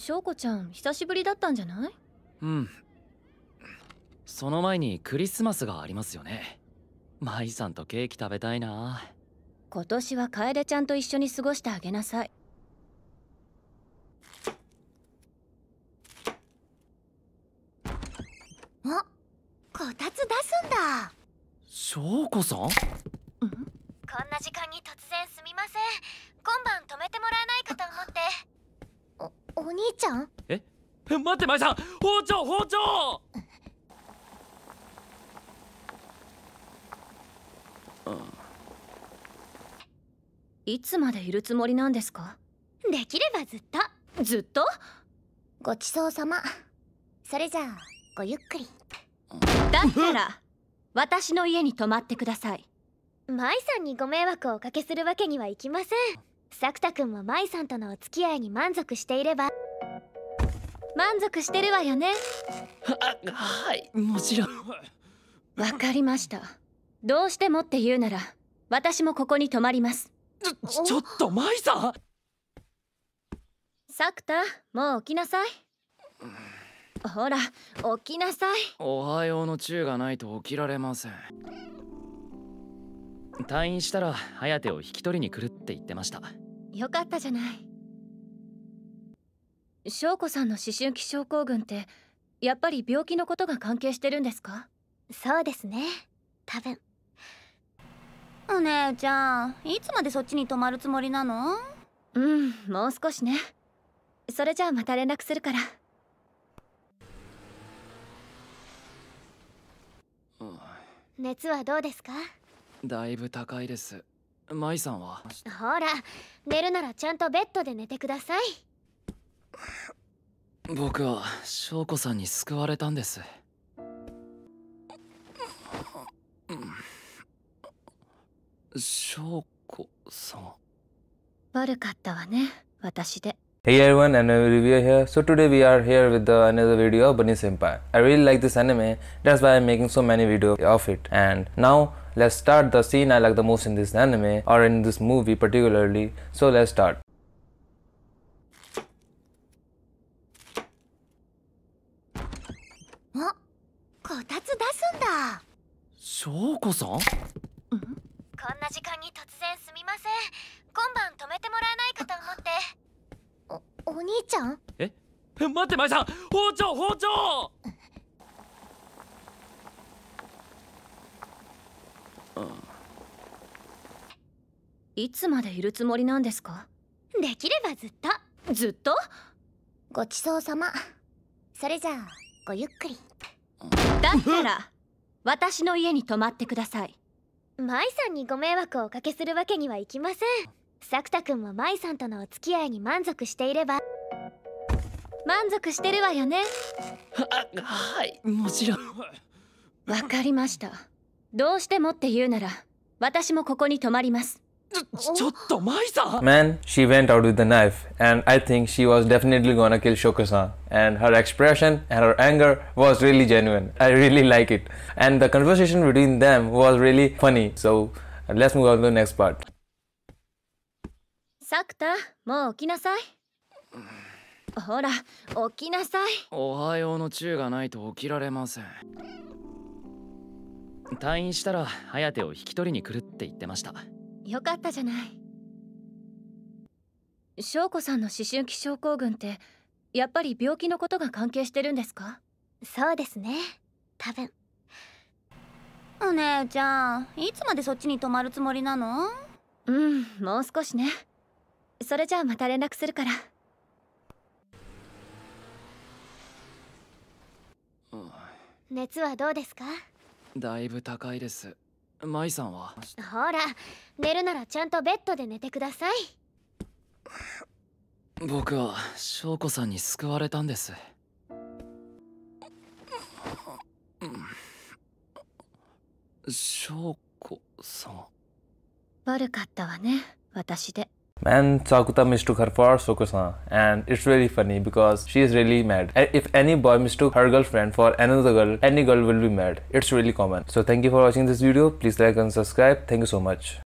翔子ちゃん久しぶりだったんじゃないうんその前にクリスマスがありますよね舞さんとケーキ食べたいな今年は楓ちゃんと一緒に過ごしてあげなさいあこたつ出すんだ翔子さんんこんな時間に突然すみません今晩泊めてもら兄ちゃんえ待って舞さん包丁包丁いつまでいるつもりなんですかできればずっとずっとごちそうさまそれじゃあごゆっくりだったら私の家に泊まってください舞さんにご迷惑をおかけするわけにはいきません作田君も舞さんとのお付き合いに満足していれば満足してるわよねははいもちろんわかりましたどうしてもって言うなら私もここに泊まりますちょちょっと舞さんサクタもう起きなさいほら起きなさいおはようの宙がないと起きられません退院したら颯を引き取りに来るって言ってましたよかったじゃない翔子さんの思春期症候群ってやっぱり病気のことが関係してるんですかそうですね多分お姉ちゃんいつまでそっちに泊まるつもりなのうんもう少しねそれじゃあまた連絡するから熱はどうですかだいぶ高いです舞さんはほら寝るならちゃんとベッドで寝てください Hey everyone, another reviewer here. So today we are here with the, another video of Bunny Senpai. I really like this anime, that's why I'm making so many videos of it. And now let's start the scene I like the most in this anime or in this movie particularly. So let's start. たつ出すんだ翔子さんこんな時間に突然すみません今晩止めてもらえないかと思っておお兄ちゃんえ待って舞さん包丁包丁いつまでいるつもりなんですかできればずっとずっとごちそうさまそれじゃあごゆっくりだったら私の家に泊まってくださいイさんにご迷惑をおかけするわけにはいきません作太君んもイさんとのお付き合いに満足していれば満足してるわよねははいもちろんわかりましたどうしてもって言うなら私もここに泊まりますちょっと、マイさん Man, she went out with the knife, and I think she was definitely gonna kill Shoko-san. And her expression and her anger was really genuine. I really like it. And the conversation between them was really funny. So, let's move on to the next part. サクタ、もう起きなさい。ほら、起きなさい。おはようの宙がないと起きられません。退院したら、ハヤテを引き取りに来るって言ってました。よかったじゃない翔子さんの思春期症候群ってやっぱり病気のことが関係してるんですかそうですね多分お姉ちゃんいつまでそっちに泊まるつもりなのうんもう少しねそれじゃあまた連絡するから熱はどうですかだいぶ高いです舞さんはほら寝るならちゃんとベッドで寝てください僕は翔子さんに救われたんですう子さん悪かったわね私で Man, Sakuta mistook her for Sokusan, and it's really funny because she is really mad. If any boy mistook her girlfriend for another girl, any girl will be mad. It's really common. So thank you for watching this video. Please like and subscribe. Thank you so much.